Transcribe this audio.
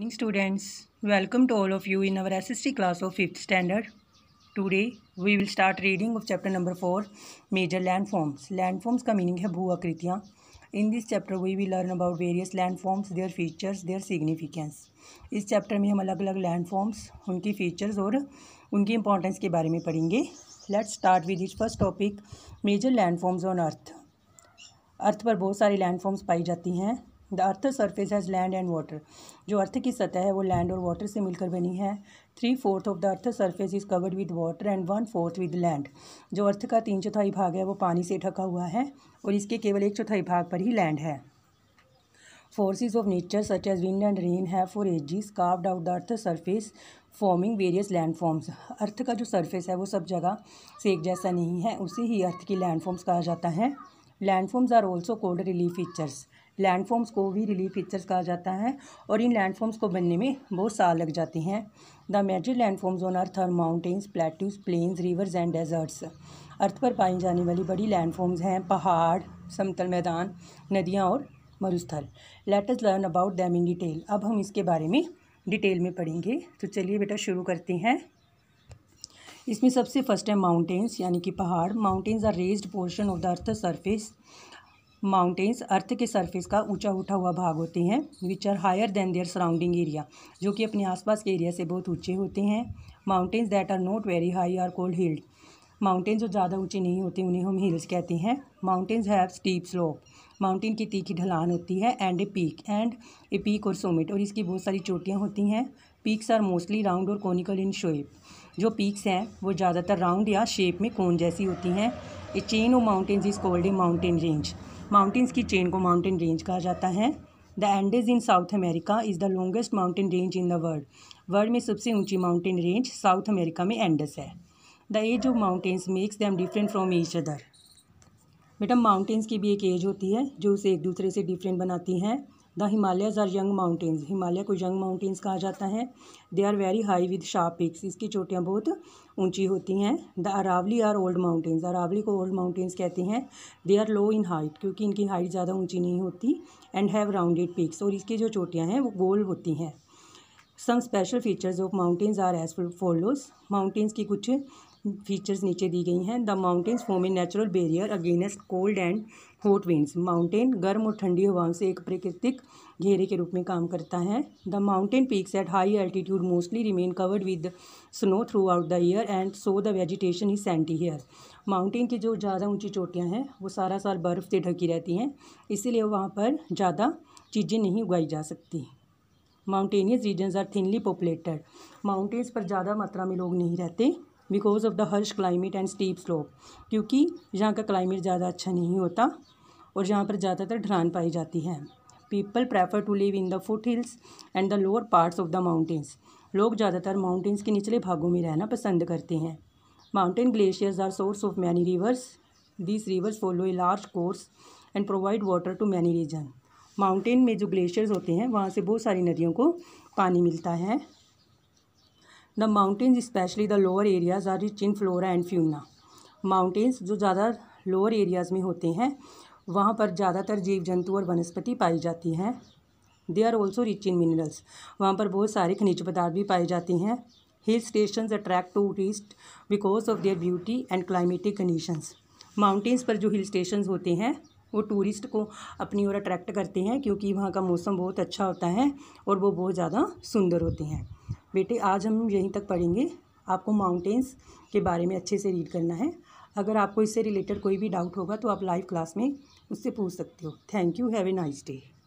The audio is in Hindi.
morning students welcome to all of you in our S S T class of fifth standard today we will start reading of chapter number four major land forms land forms का मीनिंग है भू आकृतियाँ in this chapter we we learn about various land forms their features their significance इस चैप्टर में हम अलग अलग लैंड फॉर्म्स उनकी फीचर्स और उनकी इंपॉर्टेंस के बारे में पढ़ेंगे let start with is first topic major land forms on earth earth पर बहुत सारी लैंड फॉर्म्स पाई जाती हैं the earth surface has land and water जो अर्थ की सतह है वो लैंड और वाटर से मिलकर बनी है three fourth of the earth surface is covered with water and one fourth with land जो अर्थ का तीन चौथाई भाग है वो पानी से ढका हुआ है और इसके केवल एक चौथाई भाग पर ही लैंड है forces of nature such as wind and rain have for ages carved out the earth surface forming various land forms earth का जो सर्फेस है वो सब जगह से एक जैसा नहीं है उसे ही अर्थ की लैंडफॉर्म्स कहा जाता है land forms are also called relief features landforms को भी रिलीफ फीचर्स कहा जाता है और इन लैंडफॉर्म्स को बनने में बहुत साल लग जाते हैं the major landforms on earth are mountains plateaus plains rivers and deserts earth पर पाई जाने वाली बड़ी लैंडफॉर्म्स हैं पहाड़ समतल मैदान नदियाँ और मरुस्थल let's learn about them in detail अब हम इसके बारे में डिटेल में पढ़ेंगे तो चलिए बेटा शुरू करते हैं इसमें सबसे फर्स्ट है माउंटेन्स यानी कि पहाड़ mountains are raised portion of the earth surface mountains earth के सरफेस का ऊंचा उठा हुआ भाग होते हैं which are higher than their surrounding area जो कि अपने आसपास के एरिया से बहुत ऊंचे होते हैं mountains that are not very high are called hills mountain जो ज़्यादा ऊंचे नहीं होते उन्हें हम हिल्स कहते हैं mountains have steep slope mountain की तीखी ढलान होती है and a peak and a peak और सोमिट और इसकी बहुत सारी चोटियाँ होती हैं पीक्स आर मोस्टली राउंड और कॉनिकल इन शेप जो पीक्स हैं वो ज़्यादातर राउंड या शेप में कोन जैसी होती हैं a chain of mountains is called a mountain range mountains की चेन को माउंटेन रेंज कहा जाता है the Andes in South America is the longest mountain range in the world world में सबसे ऊंची माउंटेन रेंज साउथ अमेरिका में एंडस है the age of mountains makes them different from each other बेटा माउंटेन्स की भी एक एज होती है जो उसे एक दूसरे से डिफरेंट बनाती हैं the Himalayas are young mountains Himalaya को यंग माउंटेन्स कहा जाता है they are very high with sharp peaks इसकी चोटियाँ बहुत ऊंची होती हैं the Aravalli are old mountains Aravalli को ओल्ड माउंटेन्स कहते हैं they are low in height क्योंकि इनकी हाइट ज़्यादा ऊंची नहीं होती एंड हैव राउंडेड पिक्स और इसकी जो चोटियाँ हैं वो गोल होती हैं some special features of mountains are as follows mountains की कुछ फीचर्स नीचे दी गई हैं the mountains form a natural barrier against cold and hot winds mountain गर्म और ठंडी हवाओं से एक प्राकृतिक घेरे के रूप में काम करता है the mountain peaks at high altitude mostly remain covered with snow throughout the year and so the vegetation is scanty here mountain की जो ज़्यादा ऊंची चोटियाँ हैं वो सारा साल बर्फ़ से ढकी रहती हैं इसीलिए वहाँ पर ज़्यादा चीज़ें नहीं उगाई जा सकती mountainous regions are thinly populated mountains पर ज़्यादा मात्रा में लोग नहीं रहते because of the harsh climate and steep slope क्योंकि यहाँ का क्लाइमेट ज़्यादा अच्छा नहीं होता और यहाँ पर ज़्यादातर ढलान पाई जाती है people prefer to live in the foothills and the lower parts of the mountains लोग ज़्यादातर माउंटेन्स के निचले भागों में रहना पसंद करते हैं mountain glaciers are source of many rivers this rivers follow a large course and provide water to many region mountain में जो ग्लेशियर्स होते हैं वहाँ से बहुत सारी नदियों को पानी मिलता है the mountains specially the lower areas are rich in flora and fauna mountains जो ज़्यादा लोअर एरियाज़ में होते हैं वहाँ पर ज़्यादातर जीव जंतु और वनस्पति पाई जाती हैं they are also rich in minerals वहाँ पर बहुत सारे खनिज पदार्थ भी पाए जाते हैं hill station attract tourist because of their beauty and climatic conditions mountains पर जो हिल स्टेशन होते हैं वो टूरिस्ट को अपनी ओर अट्रैक्ट करते हैं क्योंकि वहाँ का मौसम बहुत अच्छा होता है और वो बहुत ज़्यादा सुंदर होते हैं बेटे आज हम यहीं तक पढ़ेंगे आपको माउंटेन्स के बारे में अच्छे से रीड करना है अगर आपको इससे रिलेटेड कोई भी डाउट होगा तो आप लाइव क्लास में उससे पूछ सकते हो thank you have a nice day